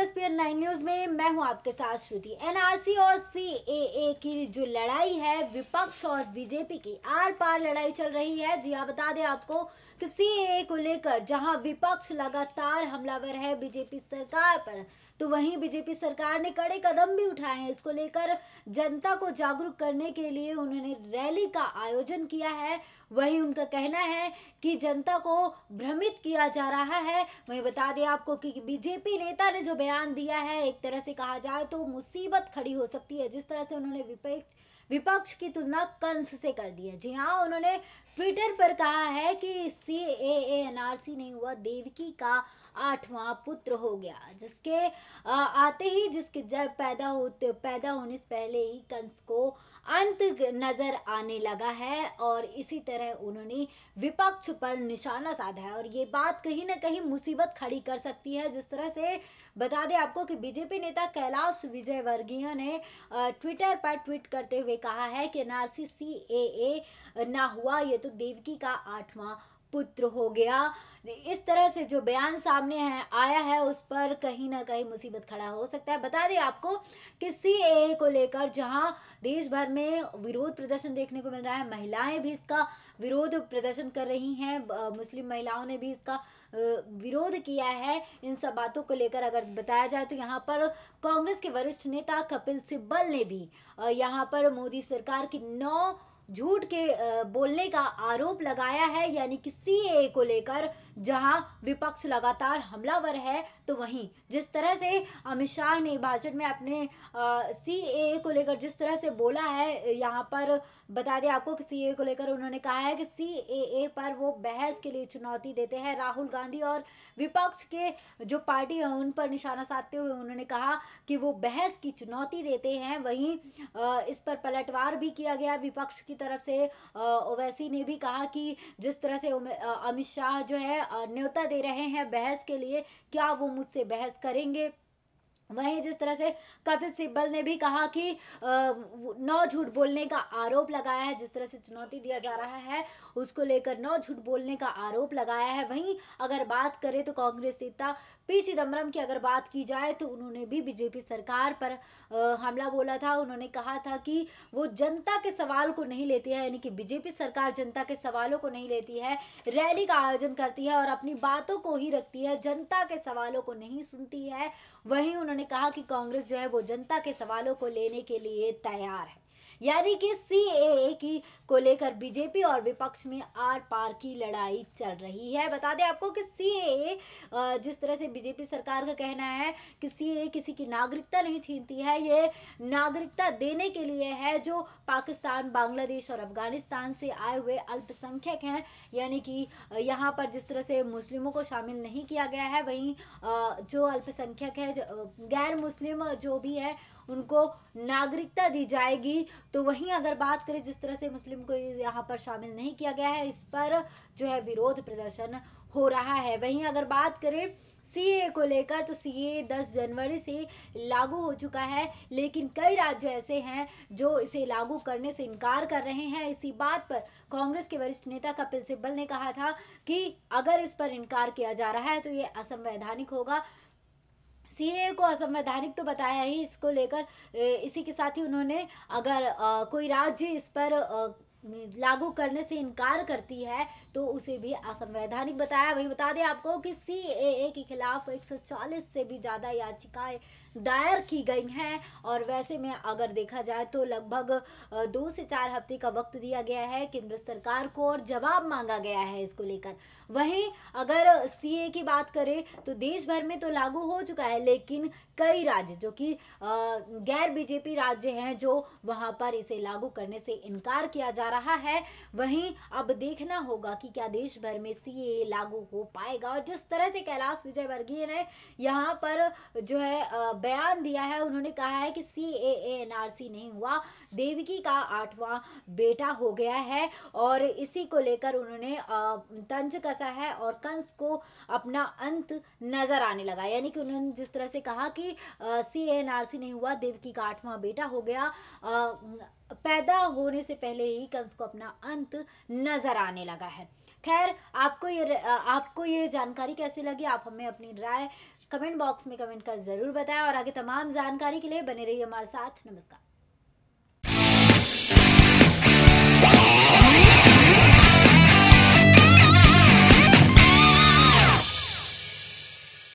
आपका spare nine news में मैं हूं आपके साथ श्रुति एनआरसी और सीएए की जो लड़ाई है विपक्ष और बीजेपी की आर पार लड़ाई चल रही है जी हाँ बता दें आपको कि सीएए को लेकर जहां विपक्ष लगातार हमलावर है बीजेपी सरकार पर तो वहीं बीजेपी सरकार ने कड़े कदम भी उठाए हैं इसको लेकर जनता को जागरूक करने के लिए उन्होंने रैली का आयोजन किया है वहीं उनका कहना है कि जनता को भ्रमित किया जा रहा है वहीं बता दें आपको कि बीजेपी नेता ने जो बयान दिया है एक तरह से कहा जाए तो मुसीबत खड़ी हो सकती है जिस तरह से उन्होंने विपक्ष विपक्ष की तुलना कंस से कर दी है जी हाँ उन्होंने ट्विटर पर कहा है कि सी ए एन आर सी नहीं हुआ देवकी का आठवां पुत्र हो गया जिसके आते ही जिसके जब पैदा होते पैदा होने से पहले ही कंस को अंत नज़र आने लगा है और इसी तरह उन्होंने विपक्ष पर निशाना साधा है और ये बात कहीं ना कहीं मुसीबत खड़ी कर सकती है जिस तरह से बता दें आपको कि बीजेपी नेता कैलाश विजय वर्गीय ने ट्विटर पर ट्वीट करते हुए कहा है कि एनआरसी सी ए ना हुआ ये तो देवकी का आठवां पुत्र हो गया इस तरह से जो बयान सामने है आया है उस पर कहीं ना कहीं मुसीबत खड़ा हो सकता है बता दें आपको कि सी ए को लेकर जहां देश भर में विरोध प्रदर्शन देखने को मिल रहा है महिलाएं भी इसका विरोध प्रदर्शन कर रही हैं मुस्लिम महिलाओं ने भी इसका विरोध किया है इन सब बातों को लेकर अगर बताया जाए तो यहाँ पर कांग्रेस के वरिष्ठ नेता कपिल सिब्बल ने भी यहाँ पर मोदी सरकार की नौ झूठ के बोलने का आरोप लगाया है यानी कि सी को लेकर जहां विपक्ष लगातार हमलावर है तो वहीं जिस तरह से अमित शाह ने भाषण में अपने सी को लेकर जिस तरह से बोला है यहां पर बता दें आपको कि सी को लेकर उन्होंने कहा है कि सी पर वो बहस के लिए चुनौती देते हैं राहुल गांधी और विपक्ष के जो पार्टी है उन पर निशाना साधते हुए उन्होंने कहा कि वो बहस की चुनौती देते हैं वहीं इस पर पलटवार भी किया गया विपक्ष की तरफ से ओवैसी ने भी कहा कि जिस तरह से अमित शाह जो है न्योता दे रहे हैं बहस के लिए क्या वो मुझसे बहस करेंगे वहीं जिस तरह से कपिल सिब्बल ने भी कहा कि नौ झूठ बोलने का आरोप लगाया है जिस तरह से चुनौती दिया जा रहा है उसको लेकर नौ झूठ बोलने का आरोप लगाया है वहीं अगर बात करें तो कांग्रेस नेता पी चिदम्बरम की अगर बात की जाए तो उन्होंने भी बीजेपी सरकार पर हमला बोला था उन्होंने कहा था कि वो जनता के सवाल को नहीं लेती है यानी कि बीजेपी सरकार जनता के सवालों को नहीं लेती है रैली का आयोजन करती है और अपनी बातों को ही रखती है जनता के सवालों को नहीं सुनती है वहीं उन्होंने उन्होंने कहा कि कांग्रेस जो है वो जनता के सवालों को लेने के लिए तैयार है यानी कि सी की को लेकर बीजेपी और विपक्ष में आर पार की लड़ाई चल रही है बता दें आपको कि सीएए जिस तरह से बीजेपी सरकार का कहना है कि सीएए किसी की नागरिकता नहीं छीनती है ये नागरिकता देने के लिए है जो पाकिस्तान बांग्लादेश और अफगानिस्तान से आए हुए अल्पसंख्यक हैं यानी कि यहाँ पर जिस तरह से मुस्लिमों को शामिल नहीं किया गया है वहीं जो अल्पसंख्यक है गैर मुस्लिम जो भी है उनको नागरिकता दी जाएगी तो वहीं अगर बात करें जिस तरह से मुस्लिम फिल्म को यहाँ पर शामिल नहीं किया गया है इस पर जो है विरोध प्रदर्शन हो रहा है वहीं अगर बात करें सीए को लेकर तो सी ए दस जनवरी से लागू हो चुका है लेकिन कई राज्य ऐसे हैं जो इसे लागू करने से इनकार कर रहे हैं इसी बात पर कांग्रेस के वरिष्ठ नेता कपिल सिब्बल ने कहा था कि अगर इस पर इनकार किया जा रहा है तो ये असंवैधानिक होगा सीए को असंवैधानिक तो बताया ही इसको लेकर इसी के साथ ही उन्होंने अगर कोई राज्य इस पर लागू करने से इनकार करती है तो उसे भी असंवैधानिक बताया वही बता दें आपको कि सी के खिलाफ 140 से भी ज़्यादा याचिकाएं दायर की गई हैं और वैसे में अगर देखा जाए तो लगभग दो से चार हफ्ते का वक्त दिया गया है केंद्र सरकार को और जवाब मांगा गया है इसको लेकर वहीं अगर सी की बात करें तो देश भर में तो लागू हो चुका है लेकिन कई राज्य जो कि गैर बीजेपी राज्य हैं जो वहां पर इसे लागू करने से इनकार किया जा रहा है वहीं अब देखना होगा कि क्या देश भर में सी लागू हो पाएगा और जिस तरह से कैलाश विजयवर्गीय ने यहाँ पर जो है बयान दिया है उन्होंने कहा है कि सी ए एन आर सी नहीं हुआ देवकी का आठवां बेटा हो गया है और इसी को लेकर उन्होंने तंज कसा है और कंस को अपना अंत नजर आने लगा यानी कि उन्होंने जिस तरह से कहा कि सी एन आर सी नहीं हुआ देवकी का आठवां बेटा हो गया आ, पैदा होने से पहले ही कंस को अपना अंत नजर आने लगा है खैर आपको ये आपको ये जानकारी कैसी लगी आप हमें अपनी राय कमेंट बॉक्स में कमेंट कर ज़रूर बताएं और आगे तमाम जानकारी के लिए बने रहिए हमारे साथ नमस्कार